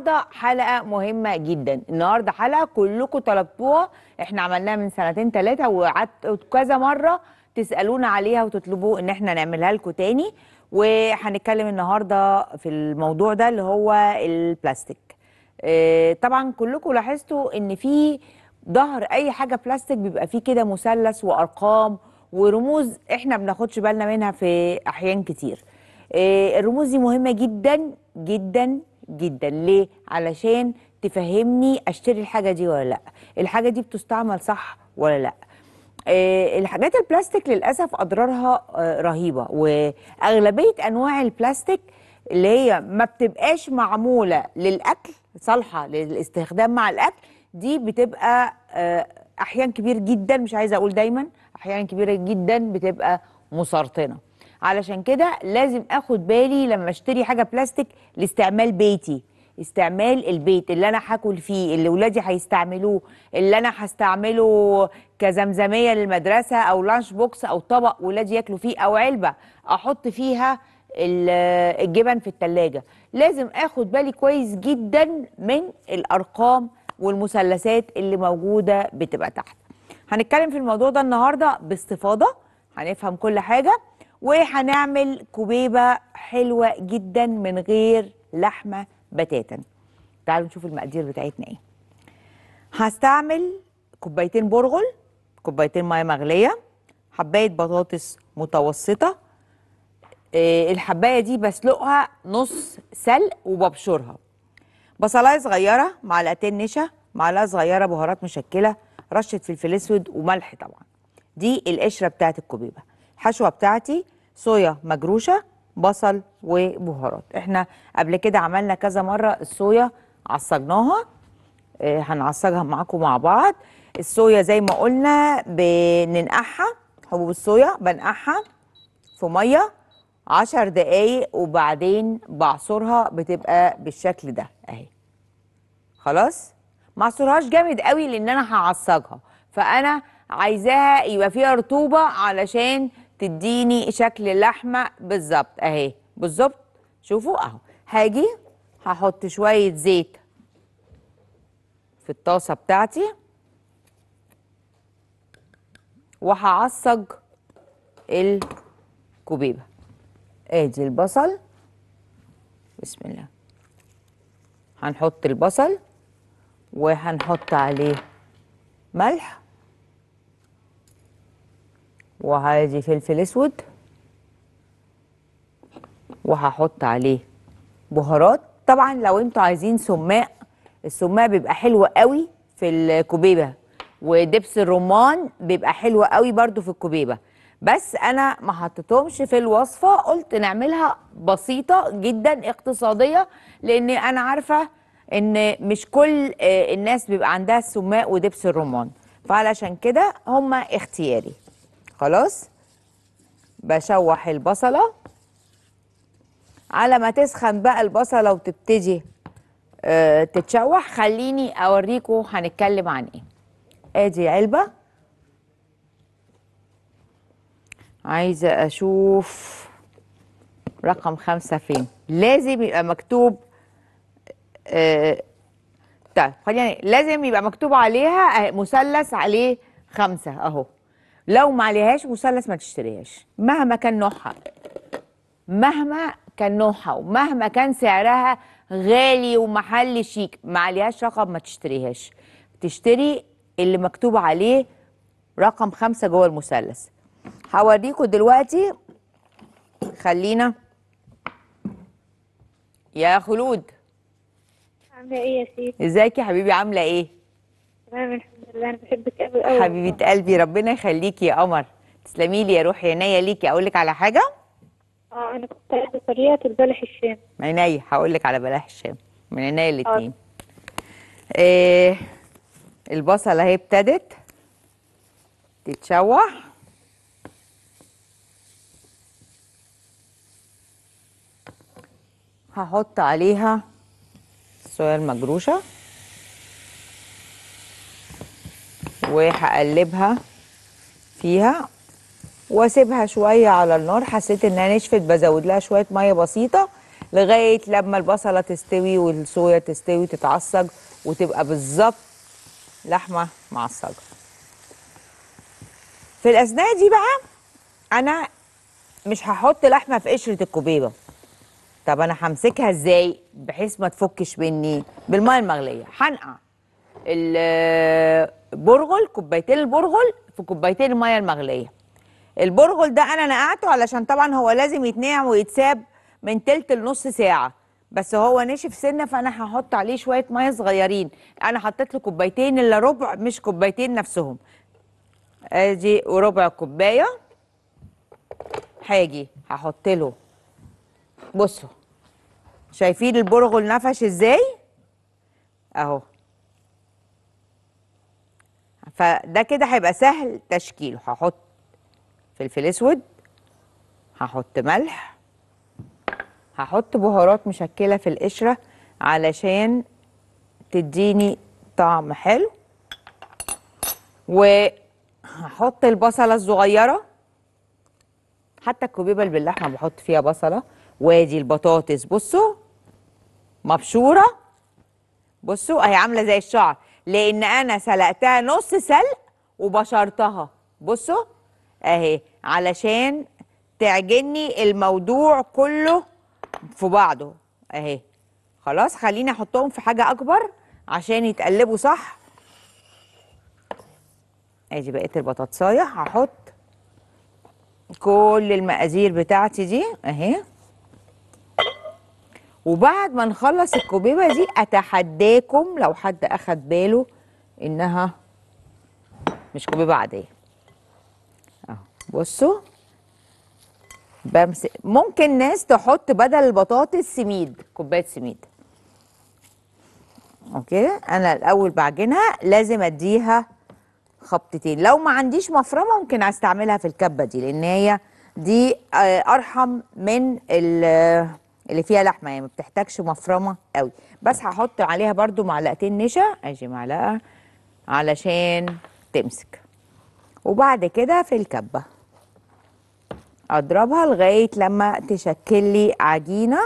النهارده حلقه مهمه جدا النهارده حلقه كلكم طلبتوها احنا عملناها من سنتين ثلاثه وقعدت كذا مره تسالونا عليها وتطلبوا ان احنا نعملها لكم تاني وهنتكلم النهارده في الموضوع ده اللي هو البلاستيك آه، طبعا كلكم لاحظتوا ان في ظهر اي حاجه بلاستيك بيبقى فيه كده مثلث وارقام ورموز احنا بناخدش بالنا منها في احيان كتير آه، الرموز دي مهمه جدا جدا جدا ليه علشان تفهمني اشتري الحاجه دي ولا لا الحاجه دي بتستعمل صح ولا لا آه، الحاجات البلاستيك للاسف اضرارها آه، رهيبه واغلبيه انواع البلاستيك اللي هي ما بتبقاش معموله للاكل صالحه للاستخدام مع الاكل دي بتبقى آه، احيان كبير جدا مش عايزه اقول دايما احيان كبيره جدا بتبقى مسرطنه علشان كده لازم اخد بالي لما اشتري حاجه بلاستيك لاستعمال بيتي استعمال البيت اللي انا هاكل فيه اللي ولادي هيستعملوه اللي انا هستعمله كزمزميه للمدرسه او لانش بوكس او طبق ولادي ياكلوا فيه او علبه احط فيها الجبن في التلاجة لازم اخد بالي كويس جدا من الارقام والمثلثات اللي موجوده بتبقى تحت هنتكلم في الموضوع ده النهارده باستفاضه هنفهم كل حاجه وهنعمل كوبيبة حلوة جدا من غير لحمة بتاتا تعالوا نشوف المقادير بتاعتنا ايه هستعمل كوبايتين برغل كوبايتين مية مغلية حباية بطاطس متوسطة إيه الحباية دي بسلقها نص سلق وببشرها بصلاية صغيرة معلقتين نشا معلقة صغيرة بهارات مشكلة رشة فلفل اسود وملح طبعا دي القشرة بتاعت الكوبيبة الحشوة بتاعتي صويا مجروشه بصل وبهارات احنا قبل كده عملنا كذا مره الصويا عصجناها آه، هنعصجها معاكم مع بعض الصويا زي ما قلنا بننقعها حبوب الصويا بنقعها في ميه عشر دقايق وبعدين بعصرها بتبقى بالشكل ده اهي خلاص ما عصرهاش جامد قوي لان انا هعصجها فانا عايزاها يبقى فيها رطوبه علشان تديني شكل اللحمه بالظبط اهي بالظبط شوفوا اهو هاجي هحط شويه زيت في الطاسه بتاعتي وهعصج الكوبيبه ادي البصل بسم الله هنحط البصل وهنحط عليه ملح وهادي فلفل اسود وهحط عليه بهارات طبعا لو انتوا عايزين سماق السماق بيبقى حلو قوي في الكبيبه ودبس الرمان بيبقى حلو قوي برده في الكبيبه بس انا ما حطيتهمش في الوصفه قلت نعملها بسيطه جدا اقتصاديه لان انا عارفه ان مش كل آه، الناس بيبقى عندها السماق ودبس الرمان فعلشان كده هما اختياري خلاص بشوح البصلة على ما تسخن بقى البصلة وتبتدي آه، تتشوح خليني أوريكم هنتكلم عن إيه ادي علبة عايزة أشوف رقم خمسة فين لازم يبقى مكتوب آه، طيب خلينا لازم يبقى مكتوب عليها آه، مثلث عليه خمسة أهو لو ما عليهاش مثلث ما تشتريهاش مهما كان نوعها مهما كان نوعها ومهما كان سعرها غالي ومحل شيك ما عليهاش رقم ما تشتريهاش تشتري اللي مكتوب عليه رقم خمسة جوه المثلث هوريكم دلوقتي خلينا يا خلود عامله ايه يا سيدي ازيك يا حبيبي عامله ايه تمام الحمد لله انا بحبك قوي قوي حبيبه قلبي ربنا يخليكي يا قمر تسلمي لي يا روحي عينيا ليكي اقول لك على حاجه اه انا كنت قاعده طريقه البلح الشام عينيا هقول لك على بلح الشام من عينيا آه. الاثنين إيه البصله اهي ابتدت تتشوح هحط عليها الصويا المجروشه وهقلبها فيها واسيبها شويه على النار حسيت انها نشفت بزود لها شويه ميه بسيطه لغايه لما البصله تستوي والصويا تستوي تتعصج وتبقى بالظبط لحمه معصجه في الاثناء دي بقى انا مش هحط لحمه في قشره الكوبيبه طب انا همسكها ازاي بحيث ما تفكش مني بالميه المغليه هنقع برغل كوبايتين البرغل في كوبايتين الميه المغليه البرغل ده انا نقعته علشان طبعا هو لازم يتنقع ويتساب من تلت لنص ساعه بس هو نشف سنه فانا هحط عليه شويه ميه صغيرين انا حطيت له كوبايتين الا ربع مش كوبايتين نفسهم ادي وربع كوبايه هاجي هحط له بصوا شايفين البرغل نفش ازاي اهو فده كده هيبقى سهل تشكيله هحط فلفل اسود هحط ملح هحط بهارات مشكله في القشره علشان تديني طعم حلو وهحط البصله الصغيره حتى الكوبيبل اللي باللحمه بحط فيها بصله وادي البطاطس بصوا مبشوره بصوا اهي عامله زي الشعر لان انا سلقتها نص سلق وبشرتها بصوا اهي علشان تعجني الموضوع كله في بعضه اهي خلاص خليني احطهم في حاجه اكبر عشان يتقلبوا صح ادي بقيه البطاطسايه هحط كل المقادير بتاعتي دي اهي وبعد ما نخلص الكوبيبه دي اتحداكم لو حد اخد باله انها مش كوبيبه عاديه اهو بصوا بمسك ممكن ناس تحط بدل البطاطس سميد كوبايه سميد اوكي انا الاول بعجنها لازم اديها خبطتين لو ما عنديش مفرمه ممكن استعملها في الكبه دي لان هي دي آه، ارحم من ال اللي فيها لحمه يعني ما بتحتاجش مفرمه قوي بس هحط عليها برده معلقتين نشا اجي معلقه علشان تمسك وبعد كده في الكبه اضربها لغايه لما تشكل لي عجينه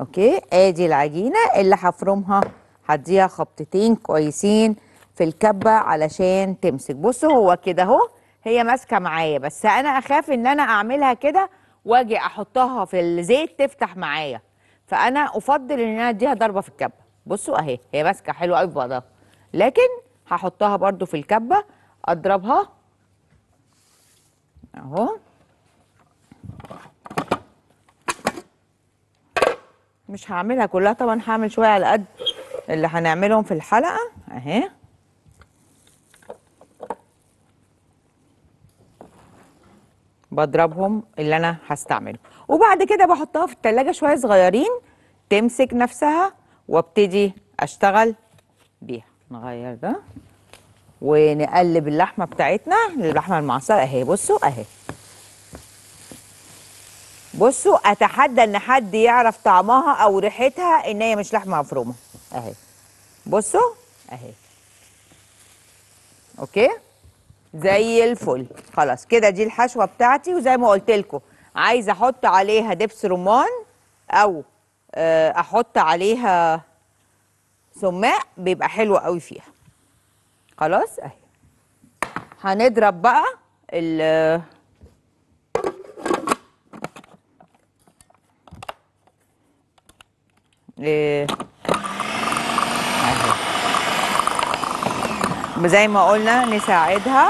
اوكي ادي العجينه اللي هفرمها هديها خبطتين كويسين في الكبه علشان تمسك بصوا هو كده اهو هي ماسكه معايا بس انا اخاف ان انا اعملها كده واجي احطها في الزيت تفتح معايا فانا افضل ان انا اديها ضربه في الكبه بصوا اهي هي ماسكه حلوه قوي في بعضها لكن هحطها برده في الكبه اضربها اهو مش هعملها كلها طبعا هعمل شويه على قد اللي هنعملهم في الحلقه اهي بضربهم اللي انا هستعمله وبعد كده بحطها في التلاجة شويه صغيرين تمسك نفسها وابتدي اشتغل بيها نغير ده ونقلب اللحمه بتاعتنا اللحمه المعصره اهي بصوا اهي بصوا اتحدى ان حد يعرف طعمها او ريحتها ان هي مش لحمه مفرومه اهي بصوا اهي اوكي زي الفل خلاص كده دي الحشوه بتاعتي وزي ما قلت لكم عايزه احط عليها دبس رمان او آه، احط عليها سماق بيبقى حلو قوي فيها خلاص اهي هنضرب بقى ال إيه زي ما قلنا نساعدها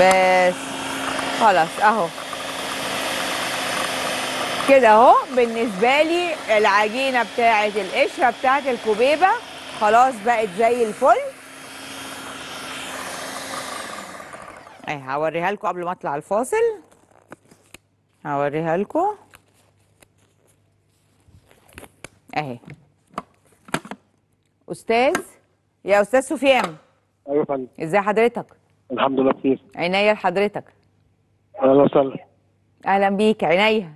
بس خلاص اهو كده اهو بالنسبه لي العجينه بتاعه القشره بتاعه الكوبيبه خلاص بقت زي الفل اهي هوريها لكم قبل ما اطلع الفاصل هوريها لكم اهي استاذ يا استاذ سفيان ايوه يا فندم ازي حضرتك الحمد لله بخير عينيا لحضرتك اهلا وسهلا اهلا بيك عينيا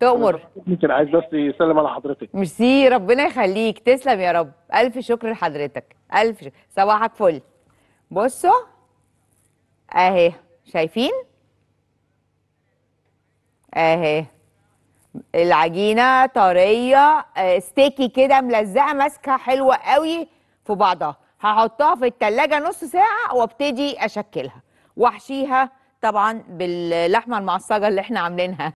تؤمر ممكن عايز بس يسلم على حضرتك ميرسي ربنا يخليك تسلم يا رب الف شكر لحضرتك الف شكر. صباحك فل بصوا اهي شايفين اهي العجينه طريه آه، ستيكي كده ملزقه ماسكه حلوه قوي في بعضها هحطها في التلاجة نص ساعه وابتدي اشكلها واحشيها طبعا باللحمه المعصجه اللي احنا عاملينها